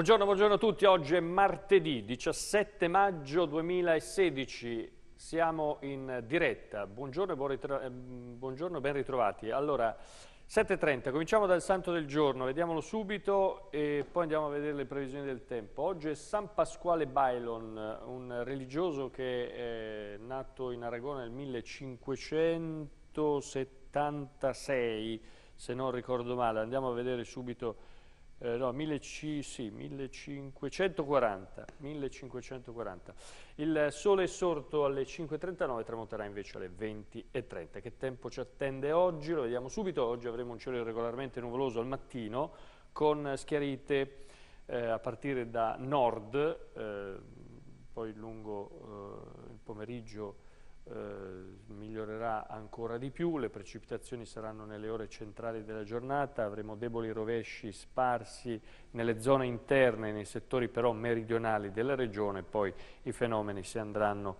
Buongiorno, buongiorno, a tutti, oggi è martedì 17 maggio 2016, siamo in diretta, buongiorno e, buon eh, buongiorno e ben ritrovati. Allora, 7.30, cominciamo dal santo del giorno, vediamolo subito e poi andiamo a vedere le previsioni del tempo. Oggi è San Pasquale Bailon, un religioso che è eh, nato in Aragona nel 1576, se non ricordo male, andiamo a vedere subito eh, no, 15, sì, 1540, 1540, Il sole è sorto alle 5.39, tramonterà invece alle 20.30. Che tempo ci attende oggi? Lo vediamo subito. Oggi avremo un cielo irregolarmente nuvoloso al mattino con schiarite eh, a partire da nord, eh, poi lungo eh, il pomeriggio eh, migliorerà ancora di più, le precipitazioni saranno nelle ore centrali della giornata, avremo deboli rovesci sparsi nelle zone interne, nei settori però meridionali della regione, poi i fenomeni si andranno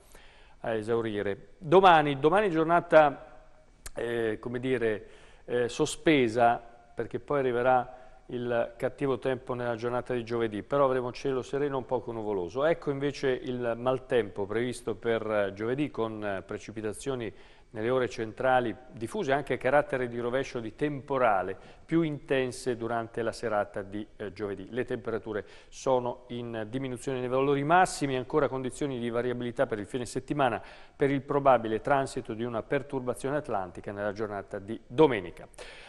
a esaurire. Domani, domani giornata eh, come dire, eh, sospesa, perché poi arriverà il cattivo tempo nella giornata di giovedì, però avremo un cielo sereno un poco nuvoloso. Ecco invece il maltempo previsto per giovedì con precipitazioni nelle ore centrali diffuse anche carattere di rovescio di temporale più intense durante la serata di eh, giovedì. Le temperature sono in diminuzione nei valori massimi, ancora condizioni di variabilità per il fine settimana per il probabile transito di una perturbazione atlantica nella giornata di domenica.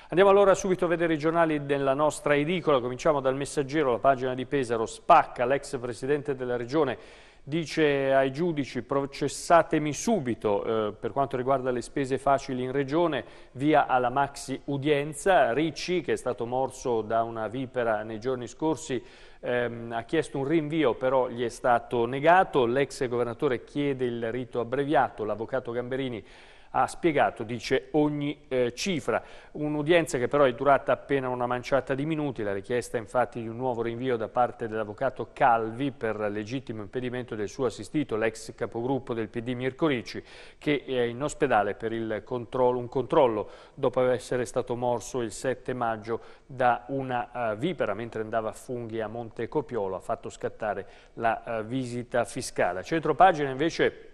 Andiamo allora subito a vedere i giornali della nostra edicola, cominciamo dal messaggero, la pagina di Pesaro spacca l'ex presidente della regione dice ai giudici processatemi subito eh, per quanto riguarda le spese facili in regione via alla maxi udienza Ricci che è stato morso da una vipera nei giorni scorsi ehm, ha chiesto un rinvio però gli è stato negato l'ex governatore chiede il rito abbreviato l'avvocato Gamberini ha spiegato, dice, ogni eh, cifra. Un'udienza che però è durata appena una manciata di minuti, la richiesta infatti di un nuovo rinvio da parte dell'avvocato Calvi per legittimo impedimento del suo assistito, l'ex capogruppo del PD Mirko Ricci, che è in ospedale per controllo, un controllo dopo essere stato morso il 7 maggio da una uh, vipera mentre andava a funghi a Monte Copiolo, ha fatto scattare la uh, visita fiscale. A centropagina invece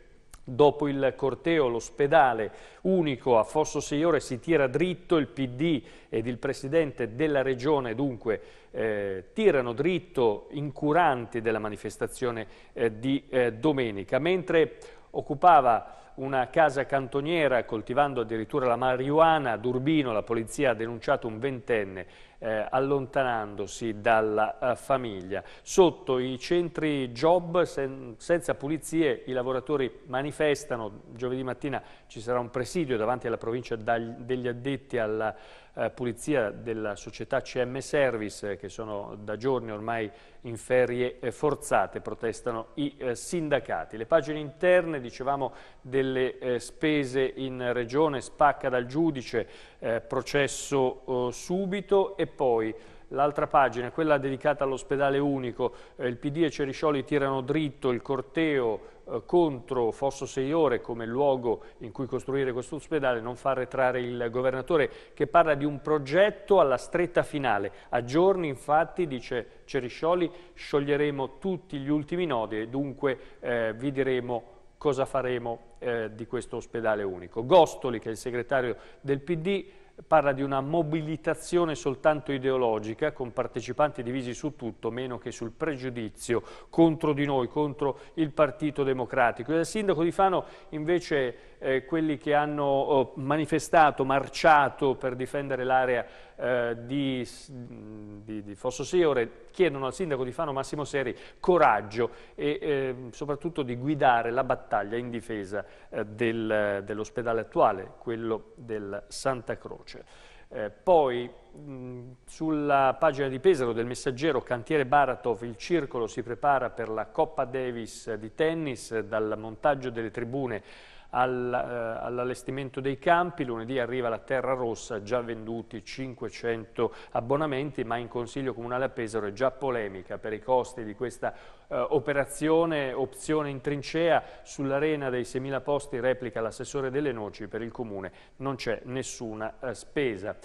Dopo il corteo, l'ospedale unico a Fosso Seiore si tira dritto, il PD ed il Presidente della Regione dunque eh, tirano dritto incuranti della manifestazione eh, di eh, domenica, mentre occupava una casa cantoniera coltivando addirittura la marijuana. A Durbino la polizia ha denunciato un ventenne eh, allontanandosi dalla eh, famiglia. Sotto i centri job sen senza pulizie i lavoratori manifestano. Giovedì mattina ci sarà un presidio davanti alla provincia degli addetti alla eh, pulizia della società CM Service eh, che sono da giorni ormai in ferie eh, forzate, protestano i eh, sindacati. Le pagine interne, dicevamo, delle eh, spese in regione, spacca dal giudice, processo oh, subito e poi... L'altra pagina, quella dedicata all'ospedale unico, il PD e Ceriscioli tirano dritto, il corteo, eh, contro Fosso Seiore come luogo in cui costruire questo ospedale, non fa arretrare il governatore che parla di un progetto alla stretta finale. A giorni infatti, dice Ceriscioli, scioglieremo tutti gli ultimi nodi e dunque eh, vi diremo cosa faremo eh, di questo ospedale unico. Gostoli, che è il segretario del PD, parla di una mobilitazione soltanto ideologica con partecipanti divisi su tutto meno che sul pregiudizio contro di noi, contro il Partito Democratico. Il sindaco di Fano invece eh, quelli che hanno oh, manifestato, marciato per difendere l'area eh, di, di, di Fosso Siore chiedono al sindaco di Fano Massimo Seri coraggio e eh, soprattutto di guidare la battaglia in difesa eh, del, dell'ospedale attuale, quello del Santa Croce. Eh, poi mh, sulla pagina di Pesaro del messaggero Cantiere Baratov il circolo si prepara per la Coppa Davis di tennis dal montaggio delle tribune eh, all'allestimento dei campi, lunedì arriva la Terra Rossa, già venduti 500 abbonamenti, ma in Consiglio Comunale a Pesaro è già polemica per i costi di questa eh, operazione, opzione in trincea, sull'arena dei 6.000 posti replica l'assessore delle noci, per il Comune non c'è nessuna eh, spesa.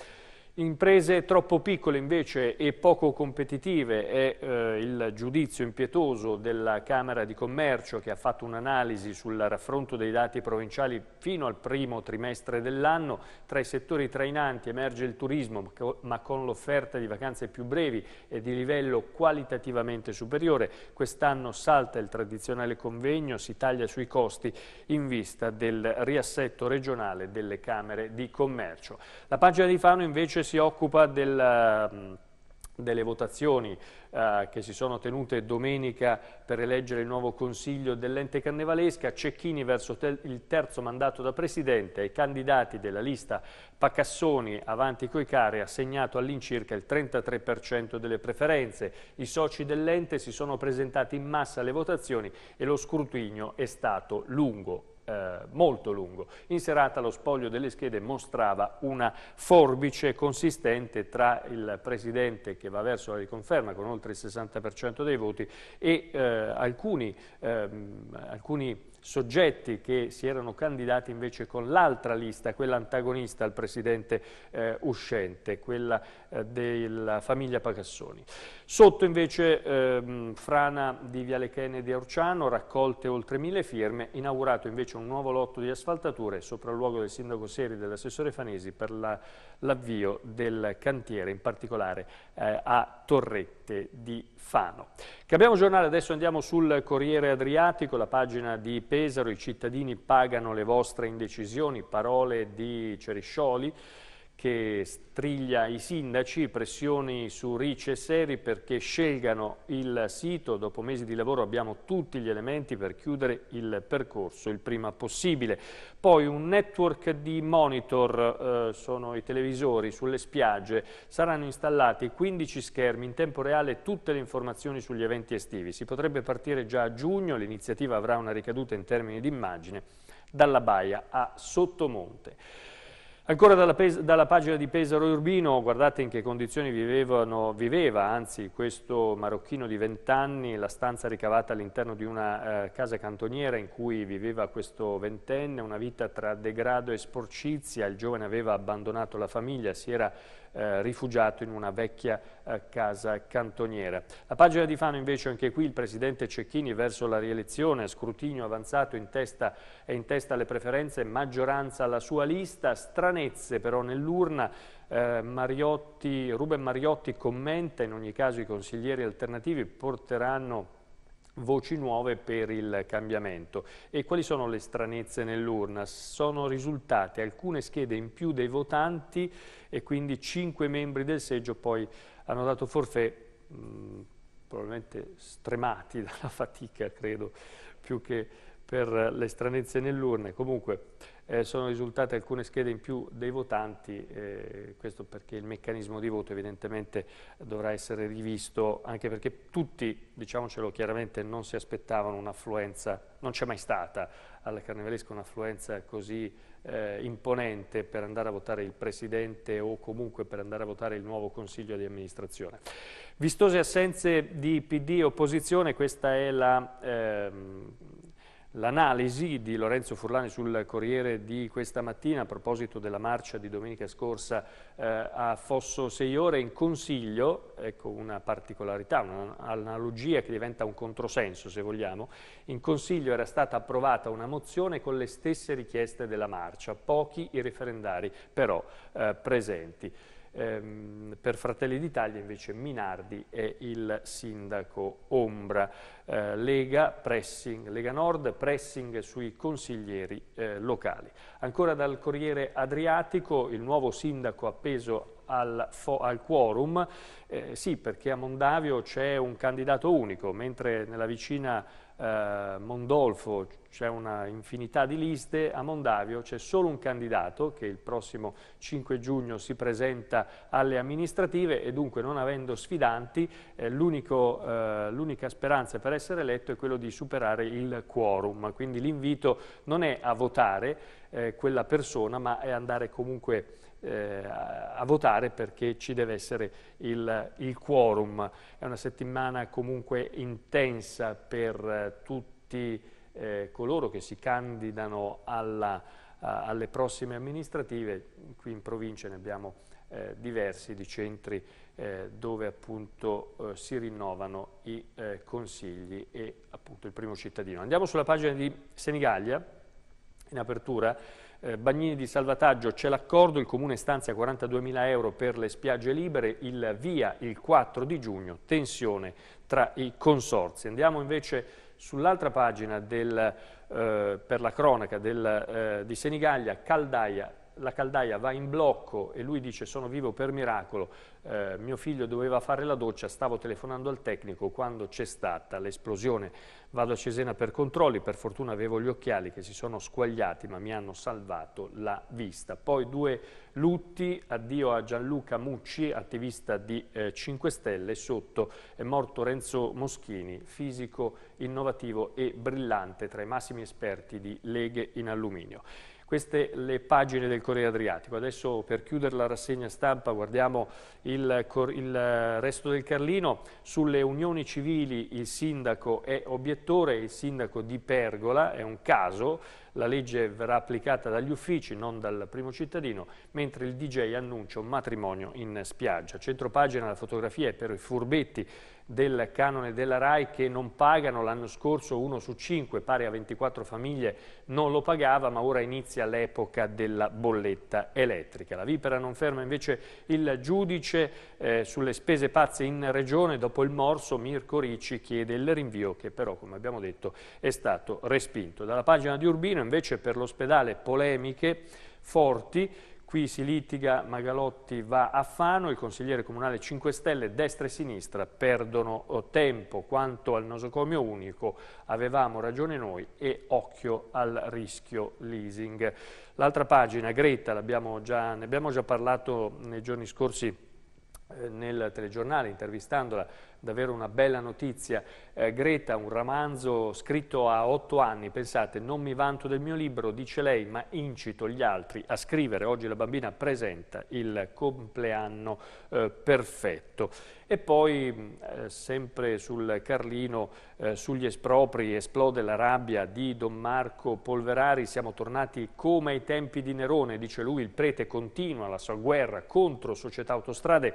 Imprese troppo piccole invece e poco competitive è eh, il giudizio impietoso della Camera di Commercio che ha fatto un'analisi sul raffronto dei dati provinciali fino al primo trimestre dell'anno. Tra i settori trainanti emerge il turismo ma con l'offerta di vacanze più brevi e di livello qualitativamente superiore. Quest'anno salta il tradizionale convegno, si taglia sui costi in vista del riassetto regionale delle Camere di Commercio. La pagina di Fano invece si occupa del, mm, delle votazioni eh, che si sono tenute domenica per eleggere il nuovo consiglio dell'ente carnevalesca, Cecchini verso te il terzo mandato da presidente e candidati della lista Pacassoni avanti coi cari ha segnato all'incirca il 33% delle preferenze. I soci dell'ente si sono presentati in massa alle votazioni e lo scrutinio è stato lungo eh, molto lungo. In serata lo spoglio delle schede mostrava una forbice consistente tra il Presidente che va verso la riconferma con oltre il 60% dei voti e eh, alcuni, ehm, alcuni soggetti che si erano candidati invece con l'altra lista, quella antagonista al presidente eh, uscente, quella eh, della famiglia Pacassoni. Sotto invece ehm, frana di Viale Chene di Urciano, raccolte oltre mille firme, inaugurato invece un nuovo lotto di asfaltature, sopra il luogo del sindaco Seri e dell'assessore Fanesi per l'avvio la, del cantiere, in particolare eh, a Torrette di Fano. Cambiamo giornale, adesso andiamo sul Corriere Adriatico, la pagina di Pesaro, i cittadini pagano le vostre indecisioni, parole di Ceriscioli che striglia i sindaci, pressioni su Ricci e Seri perché scelgano il sito. Dopo mesi di lavoro abbiamo tutti gli elementi per chiudere il percorso il prima possibile. Poi un network di monitor, eh, sono i televisori, sulle spiagge. Saranno installati 15 schermi in tempo reale tutte le informazioni sugli eventi estivi. Si potrebbe partire già a giugno, l'iniziativa avrà una ricaduta in termini di immagine dalla Baia a Sottomonte. Ancora dalla, dalla, pagina di Pesaro Urbino, guardate in che condizioni vivevano, viveva anzi questo marocchino di 20 anni, la stanza ricavata all'interno di una eh, casa cantoniera in cui viveva questo ventenne, una vita tra degrado e sporcizia, il giovane aveva abbandonato la famiglia, si era eh, rifugiato in una vecchia eh, casa cantoniera. La pagina di Fano invece anche qui il presidente Cecchini verso la rielezione, scrutinio avanzato in testa e in testa alle preferenze, maggioranza alla sua lista, stranezze però nell'urna, eh, Mariotti, Ruben Mariotti commenta in ogni caso i consiglieri alternativi porteranno voci nuove per il cambiamento. E quali sono le stranezze nell'urna? Sono risultate alcune schede in più dei votanti e quindi cinque membri del seggio poi hanno dato forfè, probabilmente stremati dalla fatica, credo, più che per le stranezze nell'urna. Comunque eh, sono risultate alcune schede in più dei votanti, eh, questo perché il meccanismo di voto evidentemente dovrà essere rivisto, anche perché tutti, diciamocelo chiaramente, non si aspettavano un'affluenza, non c'è mai stata alla Carnevalesca un'affluenza così eh, imponente per andare a votare il Presidente o comunque per andare a votare il nuovo Consiglio di amministrazione. Vistose assenze di PD e opposizione, questa è la... Ehm, L'analisi di Lorenzo Furlani sul Corriere di questa mattina a proposito della marcia di domenica scorsa eh, a Fosso ore in consiglio, ecco una particolarità, un'analogia che diventa un controsenso se vogliamo, in consiglio era stata approvata una mozione con le stesse richieste della marcia, pochi i referendari però eh, presenti. Ehm, per Fratelli d'Italia invece Minardi è il sindaco Ombra. Eh, Lega, pressing, Lega Nord, pressing sui consiglieri eh, locali. Ancora dal Corriere Adriatico, il nuovo sindaco appeso al, al quorum, eh, sì perché a Mondavio c'è un candidato unico, mentre nella vicina eh, Mondolfo c'è una infinità di liste, a Mondavio c'è solo un candidato che il prossimo 5 giugno si presenta alle amministrative e dunque non avendo sfidanti eh, eh l'unica eh, speranza per essere eletto è quello di superare il quorum, quindi l'invito non è a votare eh, quella persona ma è andare comunque a eh, a votare perché ci deve essere il, il, quorum. È una settimana comunque intensa per eh, tutti eh, coloro che si candidano alla, a, alle prossime amministrative. Qui in provincia ne abbiamo eh, diversi di centri eh, dove appunto eh, si rinnovano i consigli e appunto il primo cittadino. Andiamo sulla pagina di Senigallia in apertura eh, bagnini di salvataggio, c'è l'accordo, il Comune stanzia 42.000 euro per le spiagge libere, il via il 4 di giugno, tensione tra i consorzi. Andiamo invece sull'altra pagina del, eh, per la cronaca del, eh, di Senigallia, Caldaia la caldaia va in blocco e lui dice sono vivo per miracolo, eh, mio figlio doveva fare la doccia, stavo telefonando al tecnico quando c'è stata l'esplosione. Vado a Cesena per controlli, per fortuna avevo gli occhiali che si sono squagliati ma mi hanno salvato la vista. Poi due lutti, addio a Gianluca Mucci, attivista di eh, 5 Stelle, sotto è morto Renzo Moschini, fisico innovativo e brillante tra i massimi esperti di leghe in alluminio. Queste le pagine del Corriere Adriatico. Adesso per chiudere la rassegna stampa guardiamo il, il resto del Carlino. Sulle unioni civili il sindaco è obiettore, il sindaco di Pergola, è un caso, la legge verrà applicata dagli uffici, non dal primo cittadino, mentre il DJ annuncia un matrimonio in spiaggia. Centro pagina la fotografia è per i furbetti del canone della RAI che non pagano. L'anno scorso uno su cinque, pari a 24 famiglie, non lo pagava, ma ora inizia l'epoca della bolletta elettrica. La Vipera non ferma invece il giudice eh, sulle spese pazze in regione. Dopo il morso Mirko Ricci chiede il rinvio che però, come abbiamo detto, è stato respinto. Dalla pagina di Urbino invece per l'ospedale polemiche forti, qui si litiga, Magalotti va a Fano, il consigliere comunale 5 Stelle, destra e sinistra perdono eh, tempo, quanto al nosocomio unico avevamo ragione noi e occhio al rischio leasing. L'altra pagina, Greta, già, ne abbiamo già parlato nei giorni scorsi eh, nel telegiornale intervistandola davvero una bella notizia. Eh, Greta, un romanzo scritto a otto anni, pensate, non mi vanto del mio libro, dice lei, ma incito gli altri a scrivere. Oggi la bambina presenta il compleanno eh, perfetto. E poi, mm, eh, sempre sul Carlino, eh, sugli espropri, esplode la rabbia di Don Marco Polverari. Siamo tornati come ai tempi di Nerone, dice lui, il prete continua la sua guerra contro società autostrade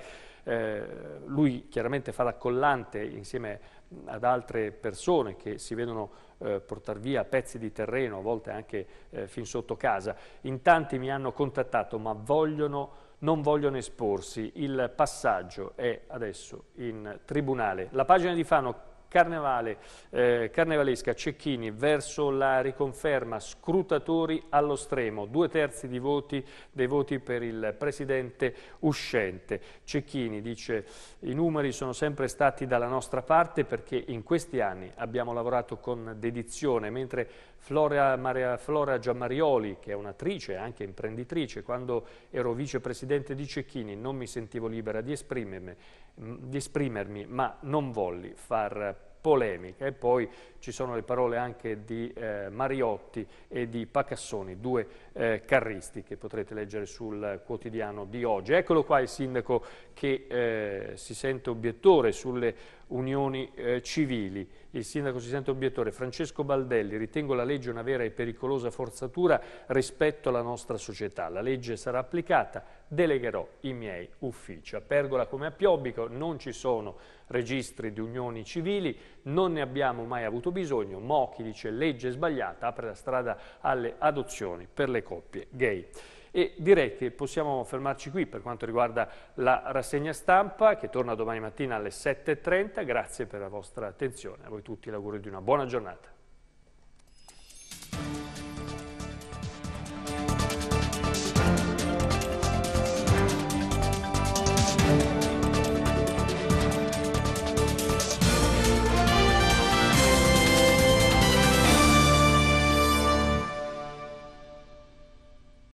eh, lui chiaramente fa l'accollante insieme ad altre persone che si vedono eh, portare via pezzi di terreno, a volte anche eh, fin sotto casa. In tanti mi hanno contattato ma vogliono, non vogliono esporsi. Il passaggio è adesso in tribunale. La pagina di Fano Carnevale, eh, Carnevalesca, Cecchini verso la riconferma, scrutatori allo stremo, due terzi voti, dei voti per il presidente uscente. Cecchini dice i numeri sono sempre stati dalla nostra parte perché in questi anni abbiamo lavorato con dedizione, mentre Flora, Maria, Flora Giammarioli, che è un'attrice e anche imprenditrice, quando ero vicepresidente di Cecchini non mi sentivo libera di esprimermi, di esprimermi ma non volli far polemica e poi ci sono le parole anche di eh, Mariotti e di Pacassoni, due eh, Carristi, che potrete leggere sul quotidiano di oggi. Eccolo qua il sindaco che eh, si sente obiettore sulle unioni eh, civili. Il sindaco si sente obiettore. Francesco Baldelli, ritengo la legge una vera e pericolosa forzatura rispetto alla nostra società. La legge sarà applicata, delegherò i miei uffici. A Pergola come a Piobbico non ci sono registri di unioni civili, non ne abbiamo mai avuto bisogno. Mochi dice legge sbagliata, apre la strada alle adozioni per le coppie gay. E direi che possiamo fermarci qui per quanto riguarda la rassegna stampa che torna domani mattina alle 7.30. Grazie per la vostra attenzione. A voi tutti l'augurio di una buona giornata.